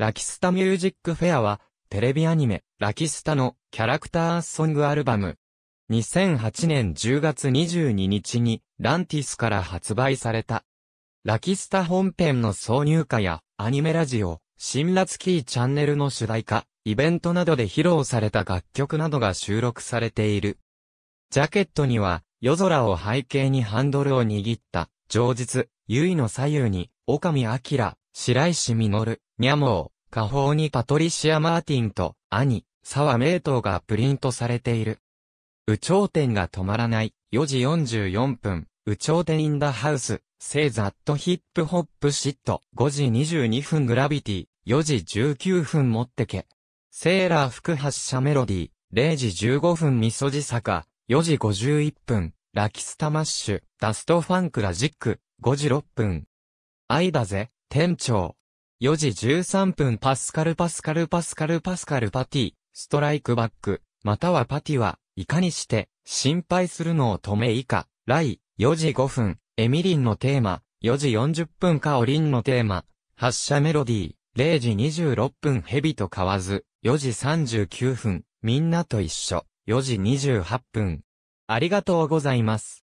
ラキスタミュージックフェアは、テレビアニメ、ラキスタのキャラクターソングアルバム。2008年10月22日に、ランティスから発売された。ラキスタ本編の挿入歌や、アニメラジオ、辛辣キーチャンネルの主題歌、イベントなどで披露された楽曲などが収録されている。ジャケットには、夜空を背景にハンドルを握った、上実、ゆいの左右に、アキラ、白石実、ニャモー、下方にパトリシア・マーティンと、兄、沢名東がプリントされている。宇頂点が止まらない、4時44分、宇頂点インダハウス、セイザットヒップホップシット、5時22分グラビティ、4時19分持ってけ。セーラー副発射メロディー、0時15分みそじ坂、4時51分、ラキスタマッシュ、ダストファンクラジック、5時6分。愛だぜ、店長。4時13分パスカルパスカルパスカルパスカルパティ、ストライクバック、またはパティは、いかにして、心配するのを止め以下、ライ、4時5分、エミリンのテーマ、4時40分カオリンのテーマ、発射メロディー、0時26分ヘビと買わず、4時39分、みんなと一緒、4時28分。ありがとうございます。